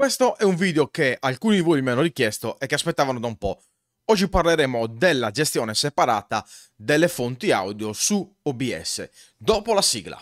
Questo è un video che alcuni di voi mi hanno richiesto e che aspettavano da un po'. Oggi parleremo della gestione separata delle fonti audio su OBS, dopo la sigla.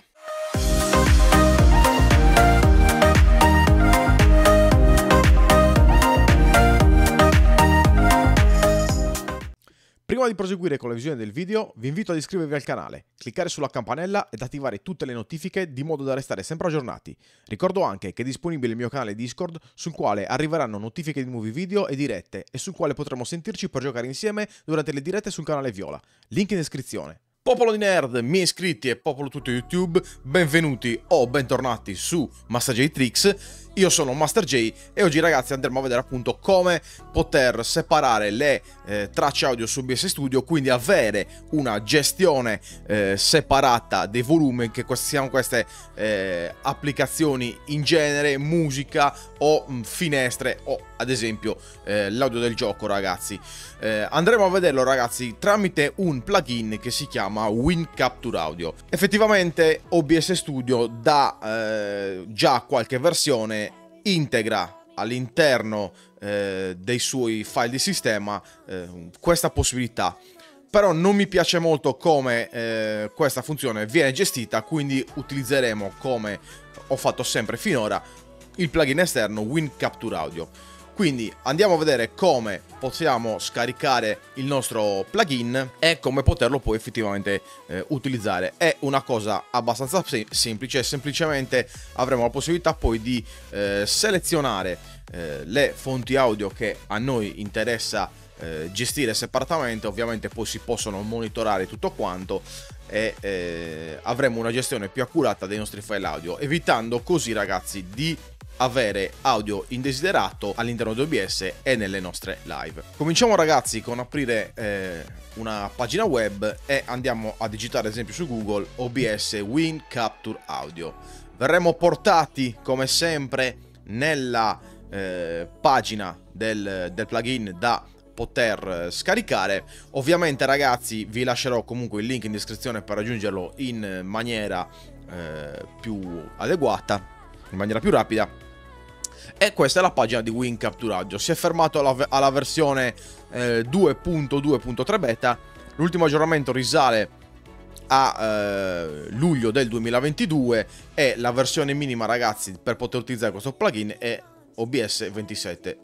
Prima di proseguire con la visione del video, vi invito ad iscrivervi al canale, cliccare sulla campanella ed attivare tutte le notifiche di modo da restare sempre aggiornati. Ricordo anche che è disponibile il mio canale Discord sul quale arriveranno notifiche di nuovi video e dirette e sul quale potremo sentirci per giocare insieme durante le dirette sul canale Viola. Link in descrizione. Popolo di nerd, miei iscritti e popolo tutto YouTube, benvenuti o bentornati su Massagei Tricks. Io sono Master J e oggi ragazzi andremo a vedere appunto come poter separare le eh, tracce audio su BS Studio, quindi avere una gestione eh, separata dei volumi che siano queste eh, applicazioni in genere, musica o mh, mm, finestre o ad esempio eh, l'audio del gioco ragazzi. Eh, andremo a vederlo ragazzi tramite un plugin che si chiama Win Capture Audio. Effettivamente OBS Studio da eh, già qualche versione integra all'interno eh, dei suoi file di sistema eh, questa possibilità. Però non mi piace molto come eh, questa funzione viene gestita, quindi utilizzeremo come ho fatto sempre finora il plugin esterno WinCapture Audio. Quindi andiamo a vedere come possiamo scaricare il nostro plugin e come poterlo poi effettivamente eh, utilizzare. È una cosa abbastanza sem semplice, semplicemente avremo la possibilità poi di eh, selezionare eh, le fonti audio che a noi interessa eh, gestire separatamente, ovviamente poi si possono monitorare tutto quanto e eh, avremo una gestione più accurata dei nostri file audio, evitando così ragazzi di avere audio indesiderato all'interno di OBS e nelle nostre live. Cominciamo ragazzi con aprire eh, una pagina web e andiamo a digitare ad esempio su Google OBS Win Capture Audio. Verremo portati come sempre nella eh, pagina del, del plugin da poter eh, scaricare. Ovviamente ragazzi vi lascerò comunque il link in descrizione per raggiungerlo in maniera eh, più adeguata, in maniera più rapida e questa è la pagina di Win Capturaggio. Si è fermato alla, alla versione eh, 2.2.3 beta. L'ultimo aggiornamento risale a eh, luglio del 2022 e la versione minima, ragazzi, per poter utilizzare questo plugin è OBS 27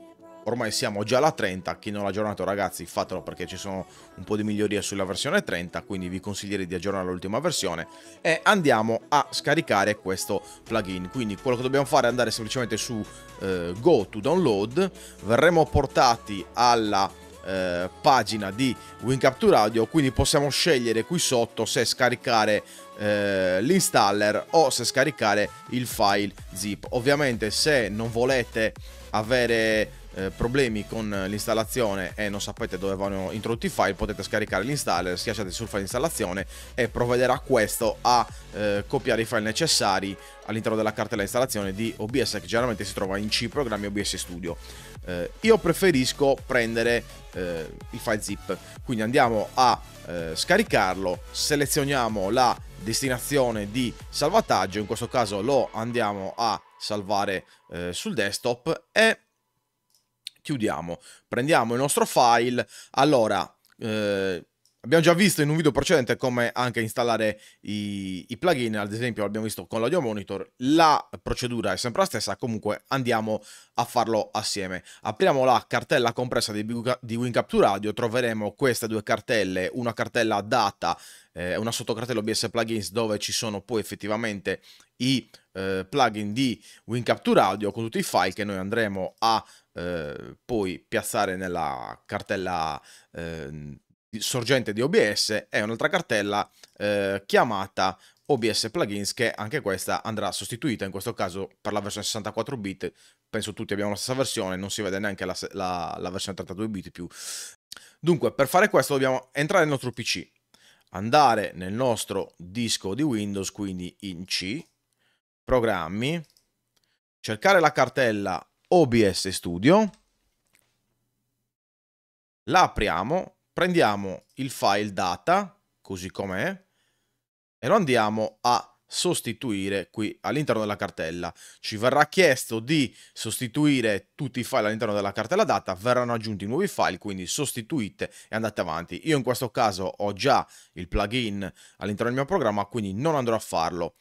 ormai siamo già alla 30, chi non l'ha aggiornato ragazzi fatelo perché ci sono un po' di migliorie sulla versione 30, quindi vi consiglierei di aggiornare l'ultima versione e andiamo a scaricare questo plugin. Quindi quello che dobbiamo fare è andare semplicemente su eh, Go to Download, verremo portati alla eh, pagina di WinCapture Audio, quindi possiamo scegliere qui sotto se scaricare eh, l'installer o se scaricare il file zip. Ovviamente se non volete avere eh, problemi con l'installazione e non sapete dove vanno introdotti i file, potete scaricare l'installer, schiacciate sul file installazione e provvederà questo a eh, copiare i file necessari all'interno della cartella installazione di OBS che generalmente si trova in C programmi OBS Studio. Eh, io preferisco prendere eh, il file zip, quindi andiamo a eh, scaricarlo, selezioniamo la destinazione di salvataggio, in questo caso lo andiamo a salvare sul desktop e chiudiamo. Prendiamo il nostro file. Allora, eh, abbiamo già visto in un video precedente come anche installare i, i plugin, ad esempio l'abbiamo visto con l'audio monitor, la procedura è sempre la stessa, comunque andiamo a farlo assieme. Apriamo la cartella compressa di, di WinCapture Audio, troveremo queste due cartelle, una cartella data, eh, una sottocartella OBS plugins dove ci sono poi effettivamente i eh, plugin di WinCapture Audio con tutti i file che noi andremo a eh, poi piazzare nella cartella eh, sorgente di OBS e un'altra cartella eh, chiamata OBS Plugins che anche questa andrà sostituita, in questo caso per la versione 64 bit, penso tutti abbiamo la stessa versione, non si vede neanche la, la, la versione 32 bit più. Dunque, per fare questo dobbiamo entrare nel nostro PC, andare nel nostro disco di Windows, quindi in C, programmi, cercare la cartella OBS Studio, la apriamo, prendiamo il file data, così com'è, e lo andiamo a sostituire qui all'interno della cartella. Ci verrà chiesto di sostituire tutti i file all'interno della cartella data, verranno aggiunti nuovi file, quindi sostituite e andate avanti. Io in questo caso ho già il plugin all'interno del mio programma, quindi non andrò a farlo.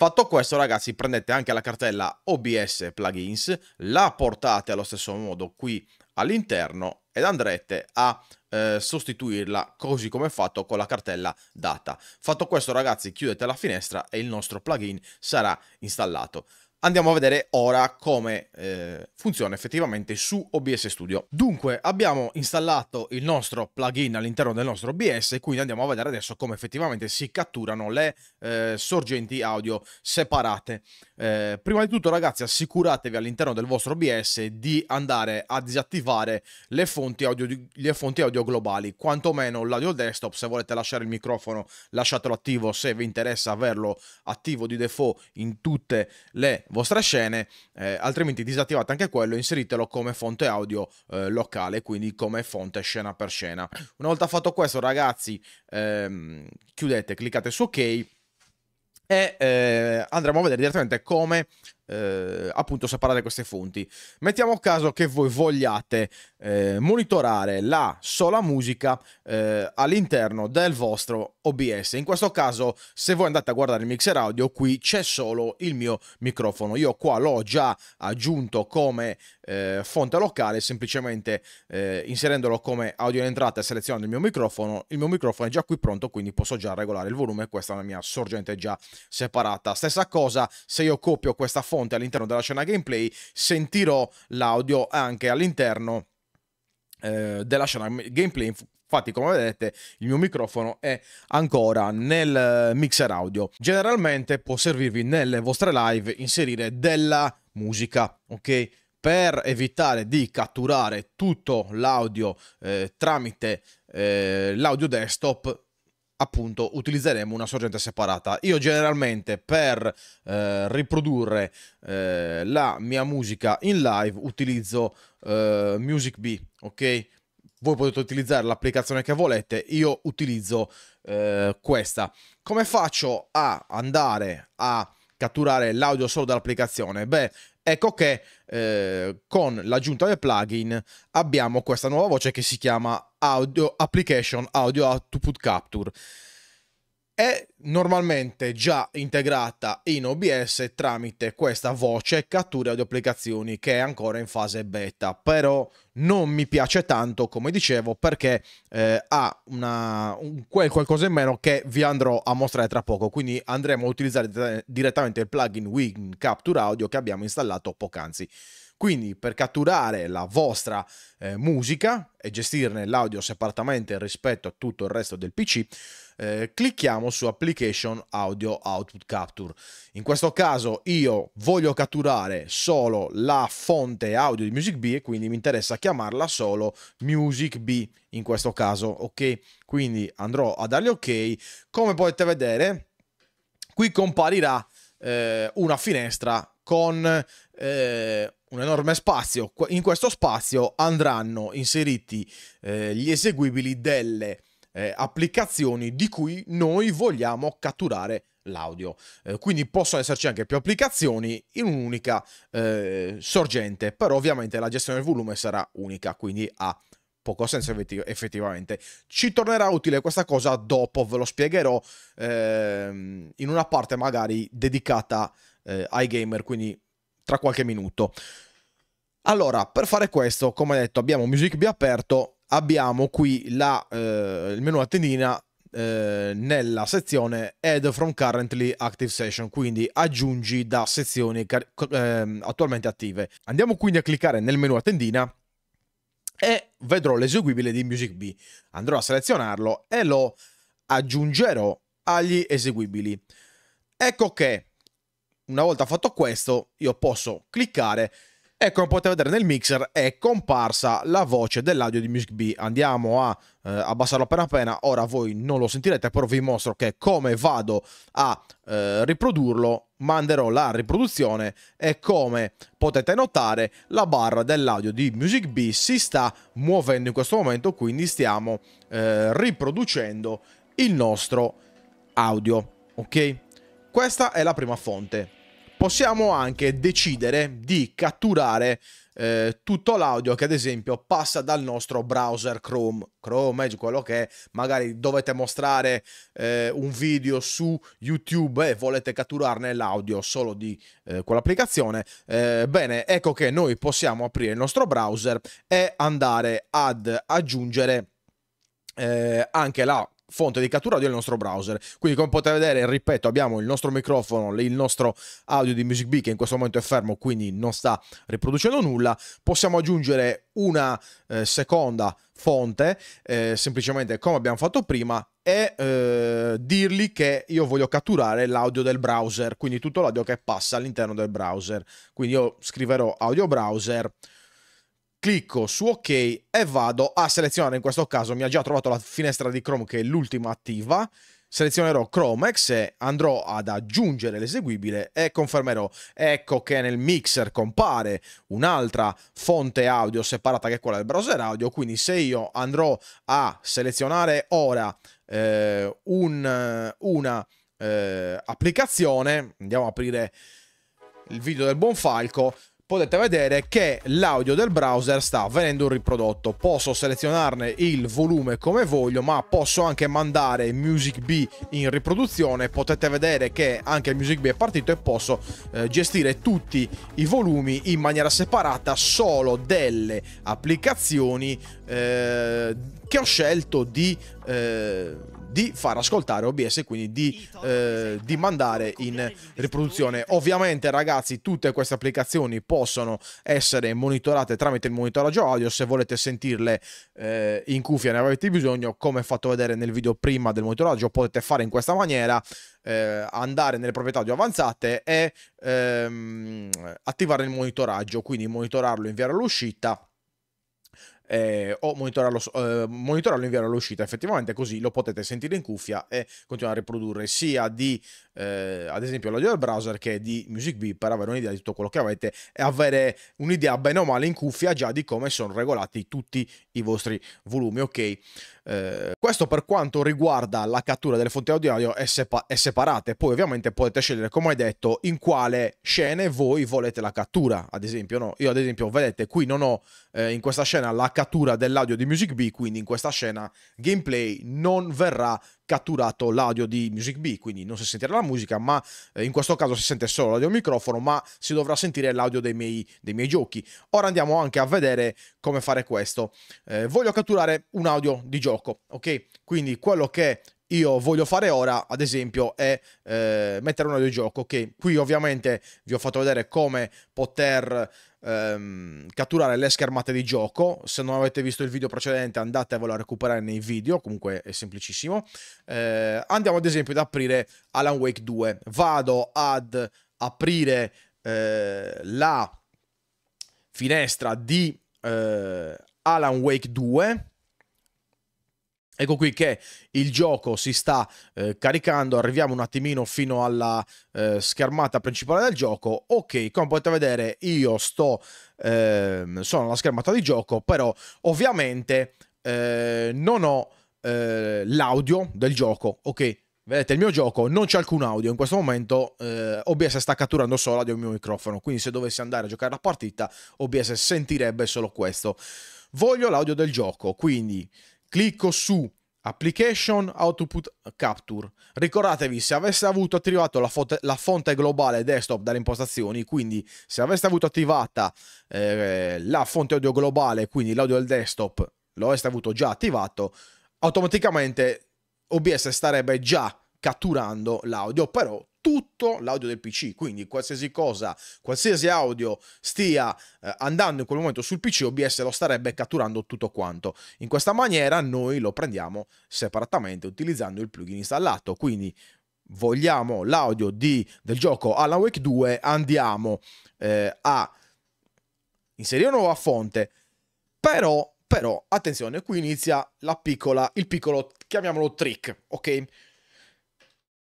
Fatto questo ragazzi prendete anche la cartella OBS plugins, la portate allo stesso modo qui all'interno ed andrete a eh, sostituirla così come fatto con la cartella data. Fatto questo ragazzi chiudete la finestra e il nostro plugin sarà installato andiamo a vedere ora come eh, funziona effettivamente su OBS Studio. Dunque abbiamo installato il nostro plugin all'interno del nostro OBS quindi andiamo a vedere adesso come effettivamente si catturano le eh, sorgenti audio separate. Eh, prima di tutto ragazzi assicuratevi all'interno del vostro OBS di andare a disattivare le fonti audio, le fonti audio globali, quantomeno l'audio desktop se volete lasciare il microfono lasciatelo attivo se vi interessa averlo attivo di default in tutte le vostre scene, eh, altrimenti disattivate anche quello, inseritelo come fonte audio eh, locale, quindi come fonte scena per scena. Una volta fatto questo ragazzi, ehm, chiudete, cliccate su ok e eh, andremo a vedere direttamente come eh, appunto separare queste fonti. Mettiamo caso che voi vogliate eh, monitorare la sola musica eh, all'interno del vostro OBS. In questo caso, se voi andate a guardare il mixer audio, qui c'è solo il mio microfono. Io qua l'ho già aggiunto come eh, fonte locale, semplicemente eh, inserendolo come audio in entrata e selezionando il mio microfono. Il mio microfono è già qui pronto, quindi posso già regolare il volume. Questa è la mia sorgente già separata. Stessa cosa se io copio questa fonte fonte all'interno della scena gameplay, sentirò l'audio anche all'interno eh, della scena gameplay Infatti, come vedete, il mio microfono è ancora nel eh, mixer audio. Generalmente può servirvi nelle vostre live inserire della musica, ok? Per evitare di catturare tutto l'audio eh, tramite eh, l'audio desktop, appunto utilizzeremo una sorgente separata. Io generalmente per eh, riprodurre eh, la mia musica in live utilizzo eh, Music B, ok? Voi potete utilizzare l'applicazione che volete, io utilizzo eh, questa. Come faccio a andare a catturare l'audio solo dall'applicazione? Beh, ecco che eh, con l'aggiunta del plugin abbiamo questa nuova voce che si chiama Audio Application Audio Output Capture è normalmente già integrata in OBS tramite questa voce cattura di applicazioni che è ancora in fase beta, però non mi piace tanto, come dicevo, perché eh, ha una, un quel qualcosa in meno che vi andrò a mostrare tra poco, quindi andremo a utilizzare direttamente il plugin Win Capture Audio che abbiamo installato poc'anzi. Quindi per catturare la vostra eh, musica e gestirne l'audio separatamente rispetto a tutto il resto del PC, eh, clicchiamo su Application Audio Output Capture. In questo caso io voglio catturare solo la fonte audio di Music B e quindi mi interessa chiamarla solo Music B in questo caso, ok? Quindi andrò a dargli ok. Come potete vedere, qui comparirà eh, una finestra con eh, un enorme spazio. In questo spazio andranno inseriti eh, gli eseguibili delle eh, applicazioni di cui noi vogliamo catturare l'audio. Eh, quindi possono esserci anche più applicazioni in un'unica eh, sorgente, però ovviamente la gestione del volume sarà unica, quindi ha poco senso effettivamente. Ci tornerà utile questa cosa dopo, ve lo spiegherò ehm, in una parte magari dedicata eh, ai gamer, quindi tra qualche minuto. Allora, per fare questo, come detto, abbiamo Music B aperto, abbiamo qui la, eh, il menu a tendina eh, nella sezione Add from currently active session, quindi aggiungi da sezioni eh, attualmente attive. Andiamo quindi a cliccare nel menu a tendina e vedrò l'eseguibile di Music B. Andrò a selezionarlo e lo aggiungerò agli eseguibili. Ecco che una volta fatto questo io posso cliccare e come potete vedere nel mixer è comparsa la voce dell'audio di Music B. Andiamo a eh, abbassarlo appena appena, ora voi non lo sentirete, però vi mostro che come vado a eh, riprodurlo, manderò la riproduzione e come potete notare la barra dell'audio di Music B si sta muovendo in questo momento, quindi stiamo eh, riproducendo il nostro audio, ok? Questa è la prima fonte possiamo anche decidere di catturare eh, tutto l'audio che ad esempio passa dal nostro browser Chrome, Chrome Edge, quello che è, magari dovete mostrare eh, un video su YouTube e volete catturarne l'audio solo di eh, quell'applicazione, eh, bene, ecco che noi possiamo aprire il nostro browser e andare ad aggiungere eh, anche la fonte di cattura audio del nostro browser. Quindi come potete vedere, ripeto, abbiamo il nostro microfono, il nostro audio di Music B che in questo momento è fermo, quindi non sta riproducendo nulla. Possiamo aggiungere una eh, seconda fonte, eh, semplicemente come abbiamo fatto prima, e eh, dirgli che io voglio catturare l'audio del browser, quindi tutto l'audio che passa all'interno del browser. Quindi io scriverò audio browser clicco su ok e vado a selezionare, in questo caso mi ha già trovato la finestra di Chrome che è l'ultima attiva, selezionerò chrome x e andrò ad aggiungere l'eseguibile e confermerò. Ecco che nel mixer compare un'altra fonte audio separata che è quella del browser audio, quindi se io andrò a selezionare ora eh, un, una eh, applicazione, andiamo a aprire il video del buon falco, potete vedere che l'audio del browser sta venendo riprodotto. Posso selezionarne il volume come voglio, ma posso anche mandare Music B in riproduzione. Potete vedere che anche il Music B è partito e posso eh, gestire tutti i volumi in maniera separata solo delle applicazioni eh, che ho scelto di... Eh, di far ascoltare OBS e quindi di, eh, di, mandare in riproduzione. Ovviamente ragazzi tutte queste applicazioni possono essere monitorate tramite il monitoraggio audio, se volete sentirle eh, in cuffia ne avete bisogno, come fatto vedere nel video prima del monitoraggio potete fare in questa maniera. Eh, andare nelle proprietà audio avanzate e ehm, attivare il monitoraggio, quindi monitorarlo, inviare all'uscita eh, o monitorarlo, eh, monitorarlo in via all'uscita effettivamente così lo potete sentire in cuffia e continuare a riprodurre sia di eh, ad esempio l'audio del browser che di Music B per avere un'idea di tutto quello che avete e avere un'idea bene o male in cuffia già di come sono regolati tutti i vostri volumi ok eh, questo per quanto riguarda la cattura delle fonti audio, audio è, sepa- è separata poi ovviamente potete scegliere, come hai detto, in quale scene voi volete la cattura. Ad esempio, no? io ad esempio, vedete, qui non ho eh, in questa scena la cattura dell'audio di Music B, quindi in questa scena gameplay non verrà catturato l'audio di Music B, quindi non si sentirà la musica, ma eh, in questo caso si sente solo l'audio microfono, ma si dovrà sentire l'audio dei miei, dei miei giochi. Ora andiamo anche a vedere come fare questo. Eh, voglio catturare un audio di gioco, ok? Quindi quello che io voglio fare ora, ad esempio, è eh, mettere un audio di gioco, ok? Qui ovviamente vi ho fatto vedere come poter ehm, catturare le schermate di gioco. Se non avete visto il video precedente andatevelo a recuperare nei video, comunque è semplicissimo. Eh, andiamo ad esempio ad aprire Alan Wake 2. Vado ad aprire eh, la finestra di eh, Alan Wake 2 Ecco qui che il gioco si sta eh, caricando, arriviamo un attimino fino alla eh, schermata principale del gioco. Ok, come potete vedere io sto, eh, sono alla schermata di gioco, però ovviamente eh, non ho eh, l'audio del gioco, ok? Vedete, il mio gioco non c'è alcun audio, in questo momento eh, OBS sta catturando solo l'audio del mio microfono, quindi se dovessi andare a giocare la partita OBS sentirebbe solo questo. Voglio l'audio del gioco, quindi Clicco su Application Output Capture. Ricordatevi, se aveste avuto attivato la, fonte, la fonte globale desktop dalle impostazioni, quindi se aveste avuto attivata eh, la fonte audio globale, quindi l'audio del desktop, lo aveste avuto già attivato, automaticamente OBS starebbe già catturando l'audio, però tutto l'audio del PC, quindi qualsiasi cosa, qualsiasi audio stia eh, andando in quel momento sul PC, OBS lo starebbe catturando tutto quanto. In questa maniera noi lo prendiamo separatamente utilizzando il plugin installato, quindi vogliamo l'audio di, del gioco Alan Wake 2, andiamo eh, a inserire una nuova fonte, però, però, attenzione, qui inizia la piccola, il piccolo, chiamiamolo trick, ok?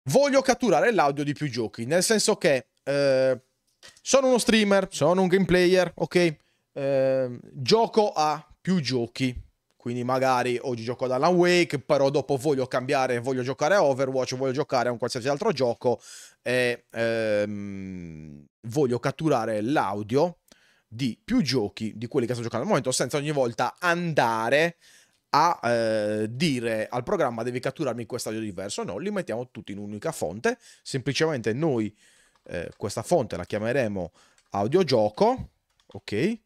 voglio catturare l'audio di più giochi, nel senso che eh, sono uno streamer, sono un gameplayer, ok? Eh, gioco a più giochi, quindi magari oggi gioco ad Alan Wake, però dopo voglio cambiare, voglio giocare a Overwatch, voglio giocare a un qualsiasi altro gioco e ehm, voglio catturare l'audio di più giochi di quelli che sto giocando al momento senza ogni volta andare a eh, dire al programma devi catturarmi questo audio diverso, no, li mettiamo tutti in un'unica fonte, semplicemente noi eh, questa fonte la chiameremo audiogioco, ok?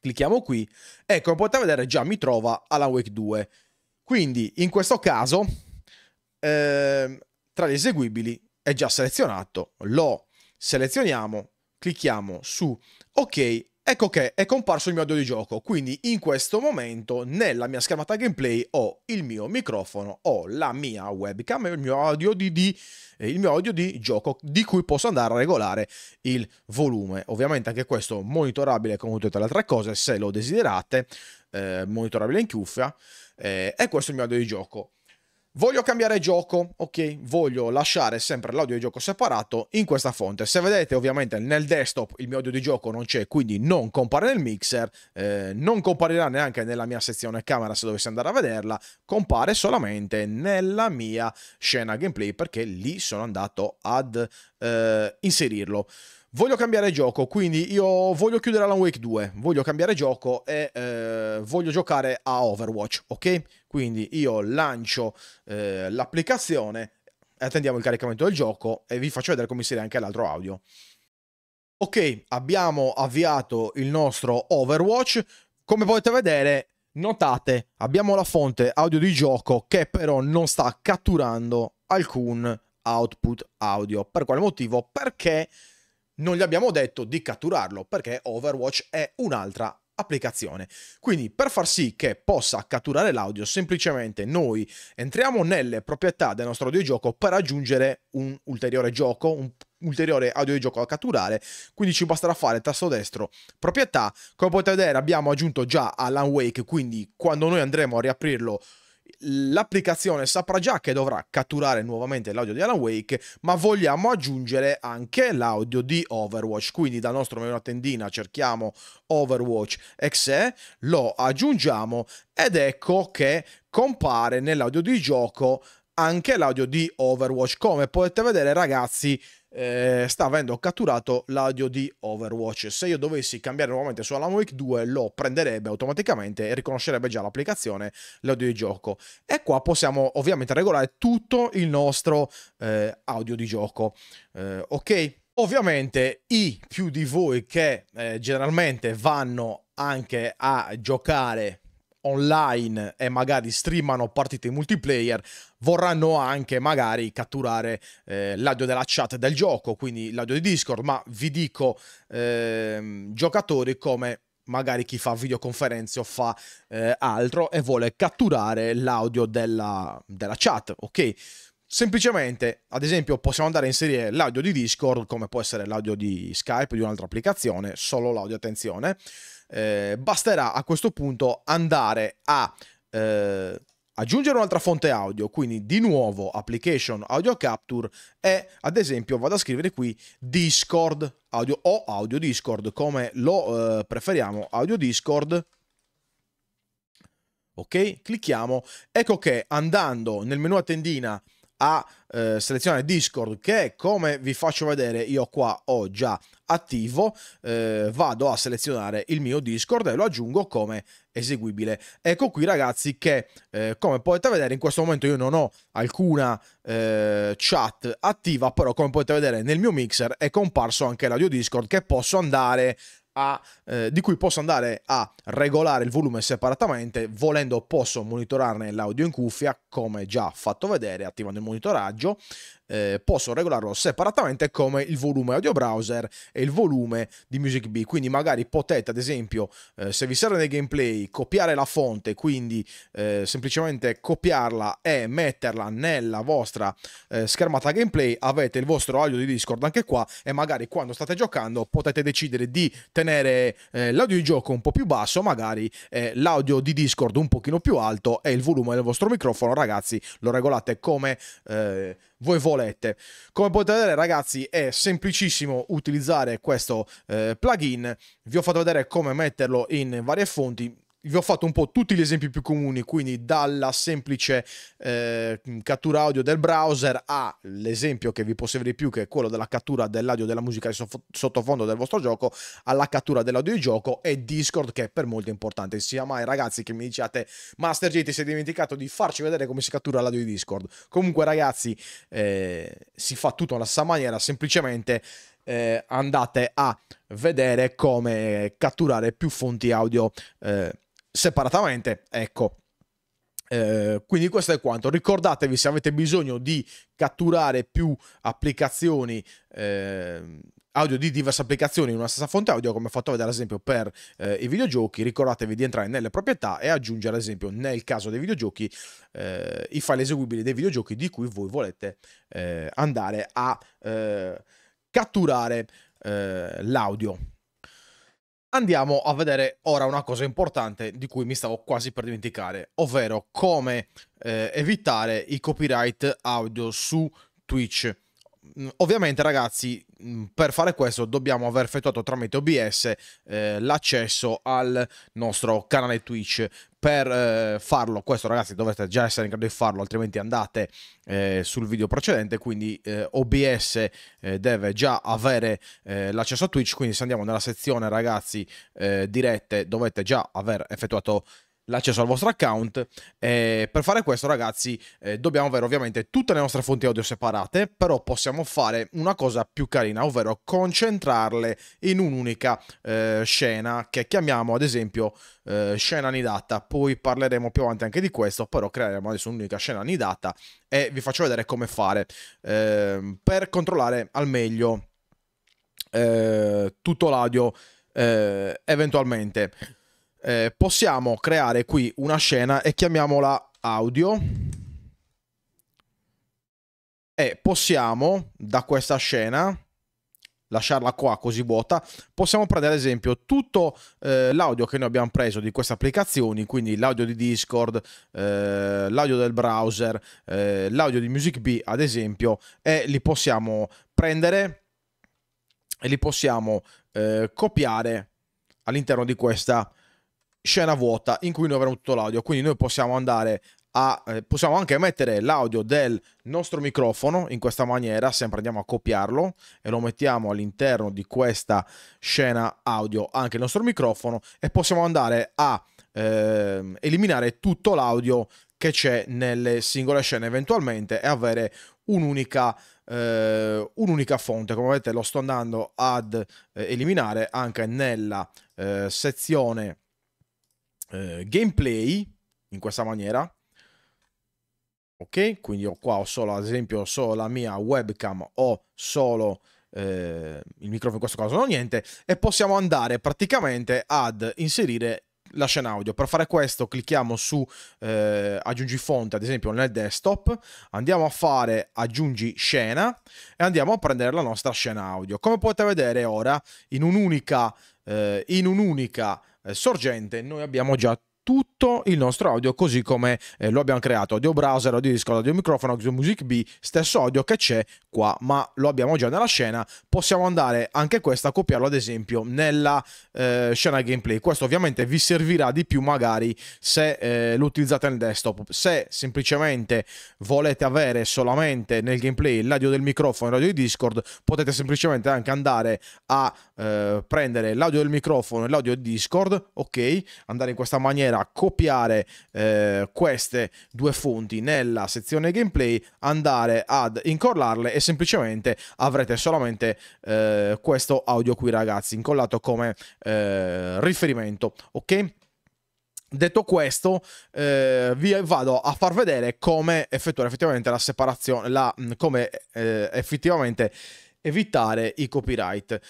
Clicchiamo qui, ecco, come potete vedere già mi trova alla Wake 2. Quindi in questo caso eh, tra gli eseguibili è già selezionato, lo selezioniamo, clicchiamo su ok Ecco che è comparso il mio audio di gioco, quindi in questo momento nella mia schermata gameplay ho il mio microfono, ho la mia webcam e il mio audio di, di, eh, il mio audio di gioco di cui posso andare a regolare il volume. Ovviamente anche questo monitorabile come tutte le altre cose se lo desiderate, eh, monitorabile in cuffia eh, e questo è il mio audio di gioco. Voglio cambiare gioco, ok, voglio lasciare sempre l'audio di gioco separato in questa fonte. Se vedete ovviamente nel desktop il mio audio di gioco non c'è, quindi non compare nel mixer, eh, non comparirà neanche nella mia sezione camera se dovessi andare a vederla, compare solamente nella mia scena gameplay perché lì sono andato ad eh, inserirlo. Voglio cambiare gioco, quindi io voglio chiudere Alan Wake 2, voglio cambiare gioco e eh, voglio giocare a Overwatch, ok? Quindi io lancio eh, l'applicazione, attendiamo il caricamento del gioco e vi faccio vedere come si anche l'altro audio. Ok, abbiamo avviato il nostro Overwatch. Come potete vedere, notate, abbiamo la fonte audio di gioco che però non sta catturando alcun output audio. Per quale motivo? Perché non gli abbiamo detto di catturarlo, perché Overwatch è un'altra applicazione. Quindi per far sì che possa catturare l'audio, semplicemente noi entriamo nelle proprietà del nostro audiogioco per aggiungere un ulteriore gioco, un ulteriore audio di gioco da catturare, quindi ci basterà fare tasto destro proprietà. Come potete vedere abbiamo aggiunto già Alan Wake, quindi quando noi andremo a riaprirlo l'applicazione saprà già che dovrà catturare nuovamente l'audio di Alan Wake, ma vogliamo aggiungere anche l'audio di Overwatch. Quindi dal nostro menu a tendina cerchiamo Overwatch XE, lo aggiungiamo ed ecco che compare nell'audio di gioco anche l'audio di Overwatch. Come potete vedere ragazzi, eh, sta avendo catturato l'audio di Overwatch. Se io dovessi cambiare nuovamente su Alan Wake 2 lo prenderebbe automaticamente e riconoscerebbe già l'applicazione, l'audio di gioco. E qua possiamo ovviamente regolare tutto il nostro eh, audio di gioco. Eh, ok? Ovviamente i più di voi che eh, generalmente vanno anche a giocare online e magari streamano partite multiplayer vorranno anche magari catturare eh, l'audio della chat del gioco, quindi l'audio di Discord, ma vi dico eh, giocatori come magari chi fa videoconferenze o fa eh, altro e vuole catturare l'audio della, della chat, ok? Semplicemente, ad esempio, possiamo andare a inserire l'audio di Discord, come può essere l'audio di Skype, di un'altra applicazione, solo l'audio, attenzione. Eh, basterà a questo punto andare a eh, aggiungere un'altra fonte audio, quindi di nuovo application audio capture e ad esempio vado a scrivere qui Discord audio o audio Discord come lo eh, preferiamo, audio Discord. Ok, clicchiamo, ecco che andando nel menu a tendina a eh, selezionare Discord che come vi faccio vedere io qua ho già attivo, eh, vado a selezionare il mio Discord e lo aggiungo come eseguibile. Ecco qui ragazzi che eh, come potete vedere in questo momento io non ho alcuna eh, chat attiva, però come potete vedere nel mio mixer è comparso anche l'audio Discord che posso andare a, eh, di cui posso andare a regolare il volume separatamente, volendo posso monitorarne l'audio in cuffia come già fatto vedere attivando il monitoraggio, eh, posso regolarlo separatamente come il volume audio browser e il volume di Music B. Quindi magari potete, ad esempio, eh, se vi serve nei gameplay, copiare la fonte, quindi eh, semplicemente copiarla e metterla nella vostra eh, schermata gameplay. Avete il vostro audio di Discord anche qua e magari quando state giocando potete decidere di tenere eh, l'audio di gioco un po' più basso, magari eh, l'audio di Discord un pochino più alto e il volume del vostro microfono, ragazzi, lo regolate come... Eh, voi volete. Come potete vedere ragazzi è semplicissimo utilizzare questo eh, plugin, vi ho fatto vedere come metterlo in varie fonti, vi ho fatto un po' tutti gli esempi più comuni, quindi dalla semplice eh, cattura audio del browser all'esempio che vi può servire di più, che è quello della cattura dell'audio della musica di sottofondo del vostro gioco, alla cattura dell'audio di gioco e Discord, che per molti è importante. Sia mai, ragazzi, che mi diciate, Master J, ti sei dimenticato di farci vedere come si cattura l'audio di Discord. Comunque, ragazzi, eh, si fa tutto alla stessa maniera, semplicemente. Eh, andate a vedere come catturare più fonti audio eh, separatamente. Ecco. Eh, quindi questo è quanto. Ricordatevi se avete bisogno di catturare più applicazioni eh, audio di diverse applicazioni in una stessa fonte audio, come ho fatto vedere ad esempio per eh, i videogiochi, ricordatevi di entrare nelle proprietà e aggiungere ad esempio nel caso dei videogiochi eh, i file eseguibili dei videogiochi di cui voi volete eh, andare a eh, catturare eh, l'audio. Andiamo a vedere ora una cosa importante di cui mi stavo quasi per dimenticare, ovvero come eh, evitare i copyright audio su Twitch. Mm, ovviamente ragazzi, mm, per fare questo dobbiamo aver effettuato tramite OBS eh, l'accesso al nostro canale Twitch per eh, farlo, questo ragazzi dovete già essere in grado di farlo, altrimenti andate eh, sul video precedente, quindi eh, OBS eh, deve già avere eh, l'accesso a Twitch, quindi se andiamo nella sezione ragazzi eh, dirette dovete già aver effettuato l'accesso al vostro account. Eh, per fare questo, ragazzi, eh, dobbiamo avere ovviamente tutte le nostre fonti audio separate, però possiamo fare una cosa più carina, ovvero concentrarle in un'unica eh, scena che chiamiamo ad esempio eh, scena nidata. Poi parleremo più avanti anche di questo, però creeremo adesso un'unica scena nidata e vi faccio vedere come fare ehm, per controllare al meglio eh, tutto l'audio eh, eventualmente eh, possiamo creare qui una scena e chiamiamola audio e possiamo da questa scena lasciarla qua così vuota, possiamo prendere ad esempio tutto eh, l'audio che noi abbiamo preso di queste applicazioni, quindi l'audio di Discord, eh, l'audio del browser, eh, l'audio di MusicBee ad esempio, e li possiamo prendere e li possiamo eh, copiare all'interno di questa scena vuota in cui noi avremo tutto l'audio. Quindi noi possiamo andare a, eh, possiamo anche mettere l'audio del nostro microfono in questa maniera, sempre andiamo a copiarlo e lo mettiamo all'interno di questa scena audio, anche il nostro microfono, e possiamo andare a eh, eliminare tutto l'audio che c'è nelle singole scene eventualmente e avere un'unica, eh, un'unica fonte. Come vedete lo sto andando ad eh, eliminare anche nella eh, sezione eh, gameplay in questa maniera. Ok, quindi ho qua ho solo, ad esempio, ho solo la mia webcam, o solo eh, il microfono in questo caso non ho niente, e possiamo andare praticamente ad inserire la scena audio. Per fare questo clicchiamo su eh, aggiungi fonte, ad esempio nel desktop, andiamo a fare aggiungi scena e andiamo a prendere la nostra scena audio. Come potete vedere ora, in un'unica, eh, in un'unica eh, sorgente noi abbiamo già tutto il nostro audio così come eh, lo abbiamo creato, audio browser, audio discord, audio microfono, audio music B, stesso audio che c'è qua, ma lo abbiamo già nella scena, possiamo andare anche questa a copiarlo ad esempio nella eh, scena gameplay, questo ovviamente vi servirà di più magari se eh, lo utilizzate nel desktop, se semplicemente volete avere solamente nel gameplay l'audio del microfono e l'audio di discord, potete semplicemente anche andare a eh, prendere l'audio del microfono e l'audio di discord, ok, andare in questa maniera era copiare eh, queste due fonti nella sezione gameplay, andare ad incollarle e semplicemente avrete solamente eh, questo audio qui ragazzi, incollato come eh, riferimento, ok? Detto questo, eh, vi vado a far vedere come effettuare effettivamente la separazione, la, come eh, effettivamente evitare i copyright.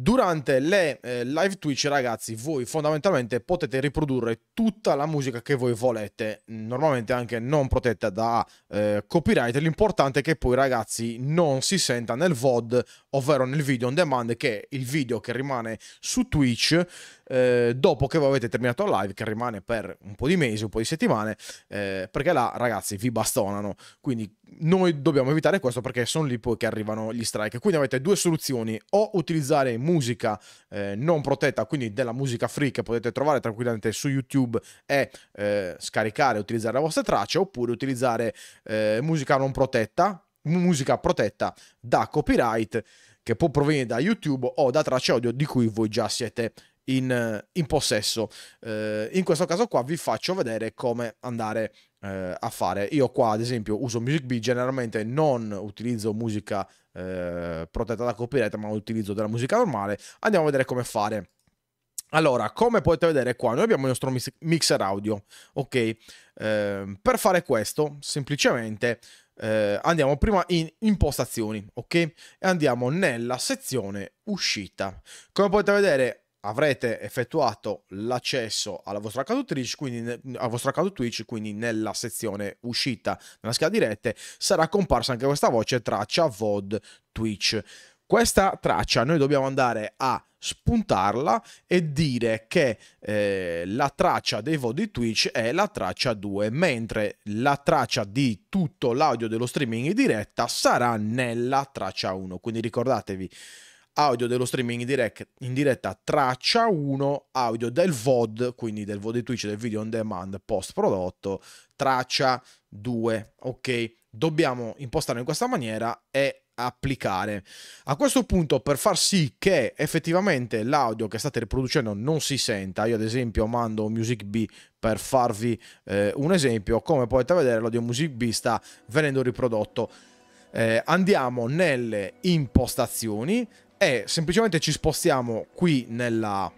Durante le eh, live Twitch, ragazzi, voi fondamentalmente potete riprodurre tutta la musica che voi volete, normalmente anche non protetta da eh, copyright. L'importante è che poi, ragazzi, non si senta nel VOD, ovvero nel video on demand, che è il video che rimane su Twitch eh, dopo che voi avete terminato la live, che rimane per un po' di mesi, un po' di settimane, eh, perché là ragazzi vi bastonano. Quindi noi dobbiamo evitare questo perché sono lì poi che arrivano gli strike. Quindi avete due soluzioni, o utilizzare musica eh, non protetta, quindi della musica free che potete trovare tranquillamente su YouTube e eh, scaricare, utilizzare la vostra traccia, oppure utilizzare eh, musica non protetta, musica protetta da copyright che può provenire da YouTube o da tracce audio di cui voi già siete in, in possesso. Eh, in questo caso qua vi faccio vedere come andare eh, a fare. Io qua ad esempio uso Music B, generalmente non utilizzo musica eh, protetta da copyright, ma utilizzo della musica normale. Andiamo a vedere come fare. Allora, come potete vedere qua, noi abbiamo il nostro mixer audio, ok? Eh, per fare questo, semplicemente eh, andiamo prima in impostazioni, ok? E andiamo nella sezione uscita. Come potete vedere, avrete effettuato l'accesso alla vostra account Twitch, quindi, al vostro account Twitch, quindi nella sezione uscita nella scheda dirette sarà comparsa anche questa voce traccia VOD Twitch. Questa traccia noi dobbiamo andare a spuntarla e dire che eh, la traccia dei VOD di Twitch è la traccia 2, mentre la traccia di tutto l'audio dello streaming in diretta sarà nella traccia 1. Quindi ricordatevi audio dello streaming in, direct, in diretta traccia 1, audio del VOD, quindi del VOD di Twitch, del video on demand post prodotto, traccia 2, ok? Dobbiamo impostare in questa maniera e applicare. A questo punto, per far sì che effettivamente l'audio che state riproducendo non si senta, io ad esempio mando Music B per farvi eh, un esempio, come potete vedere l'audio Music B sta venendo riprodotto. Eh, andiamo nelle impostazioni, e semplicemente ci spostiamo qui nella,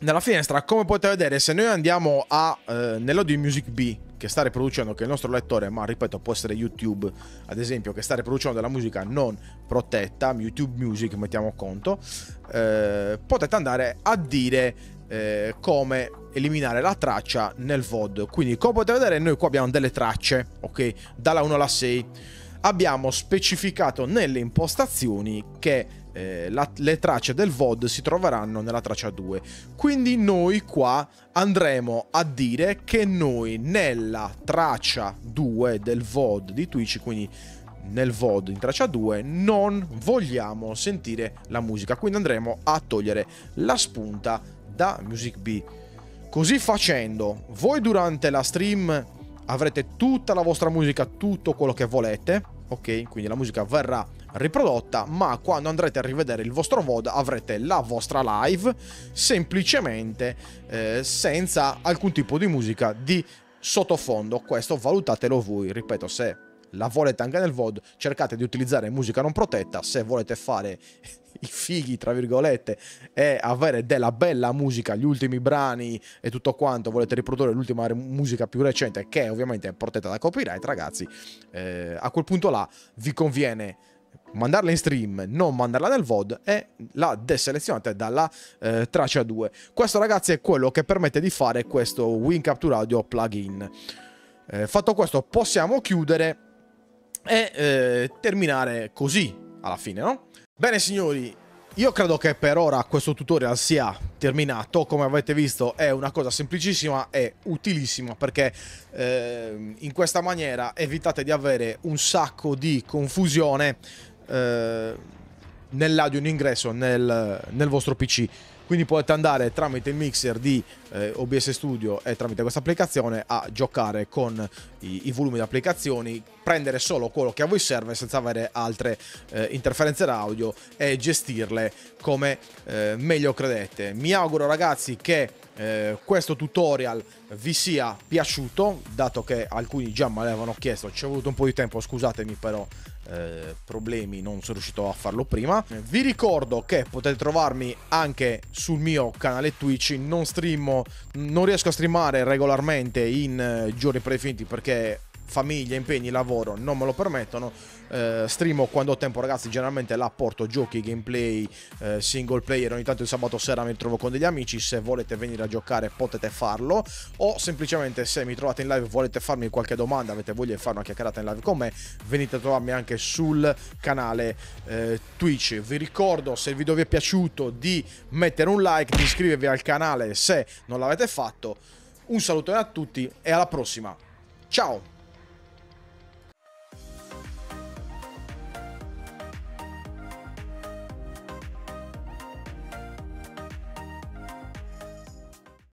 nella finestra. Come potete vedere, se noi andiamo a, eh, nell'audio Music B, che sta riproducendo, che è il nostro lettore, ma ripeto, può essere YouTube, ad esempio, che sta riproducendo della musica non protetta, YouTube Music, mettiamo conto, eh, potete andare a dire eh, come eliminare la traccia nel VOD. Quindi, come potete vedere, noi qua abbiamo delle tracce, ok? Dalla 1 alla 6. Abbiamo specificato nelle impostazioni che eh, la, le tracce del VOD si troveranno nella traccia 2. Quindi noi qua andremo a dire che noi nella traccia 2 del VOD di Twitch, quindi nel VOD in traccia 2 non vogliamo sentire la musica, quindi andremo a togliere la spunta da Music B. Così facendo, voi durante la stream avrete tutta la vostra musica, tutto quello che volete, ok? Quindi la musica verrà riprodotta, ma quando andrete a rivedere il vostro VOD avrete la vostra live semplicemente eh, senza alcun tipo di musica di sottofondo. Questo valutatelo voi, ripeto, se la volete anche nel VOD, cercate di utilizzare musica non protetta, se volete fare i fighi, tra virgolette, è avere della bella musica, gli ultimi brani e tutto quanto, volete riprodurre l'ultima musica più recente che ovviamente è protetta da copyright, ragazzi, eh, a quel punto là vi conviene mandarla in stream, non mandarla nel VOD e la deselezionate dalla eh, traccia 2. Questo ragazzi è quello che permette di fare questo WinCapture Audio plugin. Eh, fatto questo possiamo chiudere e eh, terminare così alla fine, no? Bene signori, io credo che per ora questo tutorial sia terminato, come avete visto è una cosa semplicissima e utilissima perché eh, in questa maniera evitate di avere un sacco di confusione eh, nell'audio in ingresso nel, nel vostro PC. Quindi potete andare tramite il mixer di eh, OBS Studio e tramite questa applicazione a giocare con i, i volumi di applicazioni, prendere solo quello che a voi serve senza avere altre eh, interferenze audio e gestirle come eh, meglio credete. Mi auguro ragazzi che eh, questo tutorial vi sia piaciuto, dato che alcuni già me l'avevano chiesto, ci è voluto un po' di tempo, scusatemi però eh, problemi, non sono riuscito a farlo prima. Eh. Vi ricordo che potete trovarmi anche sul mio canale Twitch, non streamo non riesco a streamare regolarmente in eh, giorni predefiniti perché famiglia, impegni, lavoro non me lo permettono. Eh, streamo quando ho tempo, ragazzi. Generalmente la porto giochi, gameplay, eh, single player. Ogni tanto il sabato sera mi trovo con degli amici. Se volete venire a giocare, potete farlo. O semplicemente se mi trovate in live, volete farmi qualche domanda, avete voglia di fare una chiacchierata in live con me, venite a trovarmi anche sul canale eh, Twitch. Vi ricordo se il video vi è piaciuto di mettere un like, di iscrivervi al canale se non l'avete fatto. Un salutone a tutti e alla prossima. Ciao!